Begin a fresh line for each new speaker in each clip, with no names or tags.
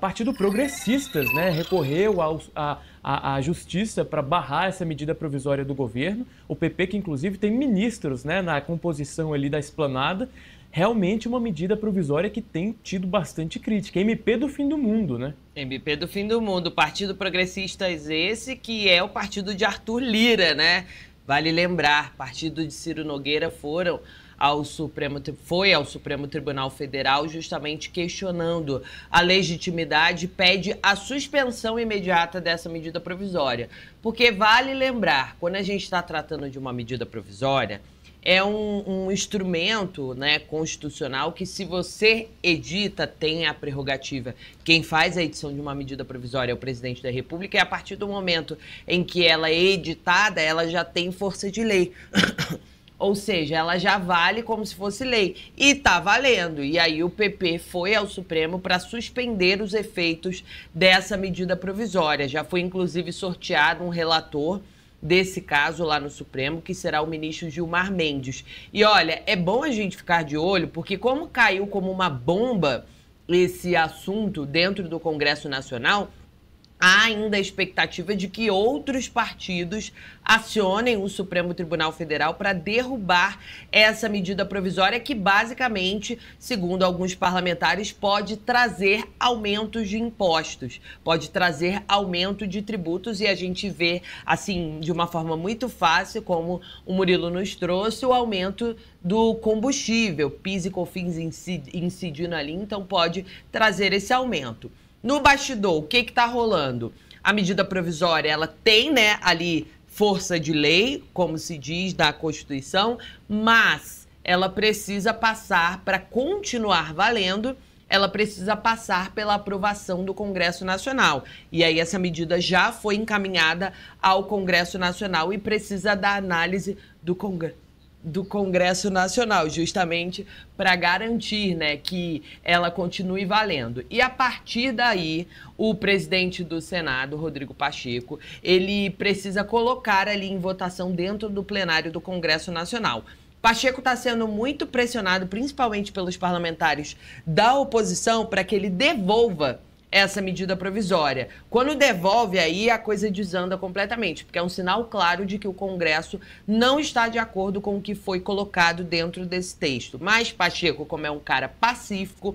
Partido Progressistas né, recorreu à justiça para barrar essa medida provisória do governo. O PP, que inclusive tem ministros né, na composição ali da esplanada, realmente uma medida provisória que tem tido bastante crítica. MP do fim do mundo, né?
MP do fim do mundo. Partido Progressistas esse que é o partido de Arthur Lira, né? Vale lembrar, partido de Ciro Nogueira foram ao Supremo foi ao Supremo Tribunal Federal justamente questionando a legitimidade, pede a suspensão imediata dessa medida provisória. Porque vale lembrar, quando a gente está tratando de uma medida provisória, é um, um, instrumento né, constitucional que, se você edita, tem a prerrogativa. Quem faz a edição de uma medida provisória é o presidente da República, e a partir do momento em que ela é editada, ela já tem força de lei. Ou seja, ela já vale como se fosse lei. E está valendo. E aí o PP foi ao Supremo para suspender os efeitos dessa medida provisória. Já foi, inclusive, sorteado um relator desse caso lá no Supremo, que será o ministro Gilmar Mendes. E olha, é bom a gente ficar de olho, porque como caiu como uma bomba esse assunto dentro do Congresso Nacional há ainda a expectativa de que outros partidos acionem o Supremo Tribunal Federal para derrubar essa medida provisória que basicamente, segundo alguns parlamentares, pode trazer aumentos de impostos, pode trazer aumento de tributos e a gente vê assim, de uma forma muito fácil, como o Murilo nos trouxe, o aumento do combustível, PIS e COFINS incidindo ali, então pode trazer esse aumento. No bastidor, o que está rolando? A medida provisória, ela tem né, ali força de lei, como se diz da Constituição, mas ela precisa passar, para continuar valendo, ela precisa passar pela aprovação do Congresso Nacional. E aí essa medida já foi encaminhada ao Congresso Nacional e precisa da análise do Congresso do Congresso Nacional, justamente para garantir né, que ela continue valendo. E a partir daí, o presidente do Senado, Rodrigo Pacheco, ele precisa colocar ali em votação dentro do plenário do Congresso Nacional. Pacheco está sendo muito pressionado, principalmente pelos parlamentares da oposição, para que ele devolva essa medida provisória. Quando devolve, aí a coisa desanda completamente, porque é um sinal claro de que o Congresso não está de acordo com o que foi colocado dentro desse texto. Mas Pacheco, como é um cara pacífico,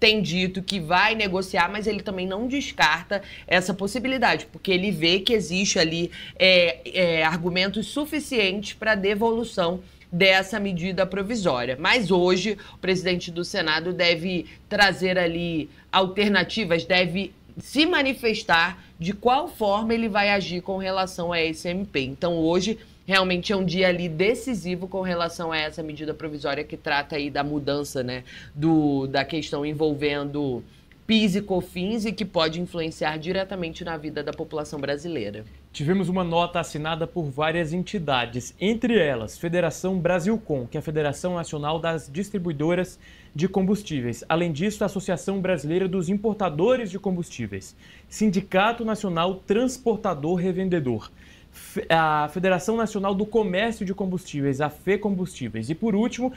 tem dito que vai negociar, mas ele também não descarta essa possibilidade, porque ele vê que existe ali é, é, argumentos suficientes para devolução dessa medida provisória. Mas hoje, o presidente do Senado deve trazer ali alternativas, deve se manifestar de qual forma ele vai agir com relação a esse MP. Então, hoje realmente é um dia ali decisivo com relação a essa medida provisória que trata aí da mudança, né, do da questão envolvendo PIS e COFINS e que pode influenciar diretamente na vida da população brasileira. Tivemos uma nota assinada
por várias entidades, entre elas Federação Brasilcom, que é a Federação Nacional das Distribuidoras de Combustíveis. Além disso, a Associação Brasileira dos Importadores de Combustíveis, Sindicato Nacional Transportador Revendedor, a Federação Nacional do Comércio de Combustíveis, a FECombustíveis, e por último,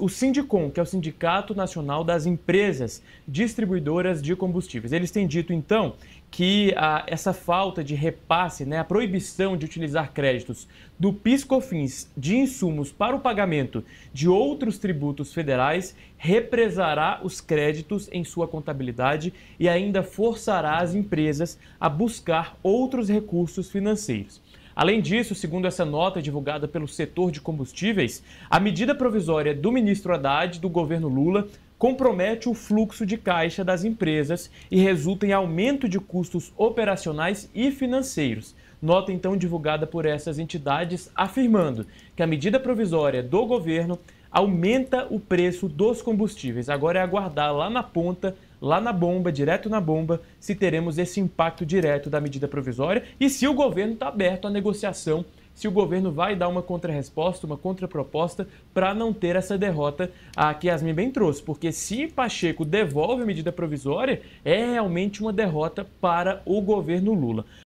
o Sindicom, que é o Sindicato Nacional das Empresas Distribuidoras de Combustíveis. Eles têm dito, então, que a, ah, essa falta de repasse, né, a proibição de utilizar créditos do PiscoFins de insumos para o pagamento de outros tributos federais represará os créditos em sua contabilidade e ainda forçará as empresas a buscar outros recursos financeiros. Além disso, segundo essa nota divulgada pelo setor de combustíveis, a medida provisória do ministro Haddad do governo Lula compromete o fluxo de caixa das empresas e resulta em aumento de custos operacionais e financeiros. Nota então divulgada por essas entidades afirmando que a medida provisória do governo aumenta o preço dos combustíveis. Agora é aguardar lá na ponta lá na bomba, direto na bomba, se teremos esse impacto direto da medida provisória e se o governo está aberto à negociação, se o governo vai dar uma contrarresposta, uma contraproposta para não ter essa derrota a que Yasmin bem trouxe, porque se Pacheco devolve a medida provisória, é realmente uma derrota para o governo Lula.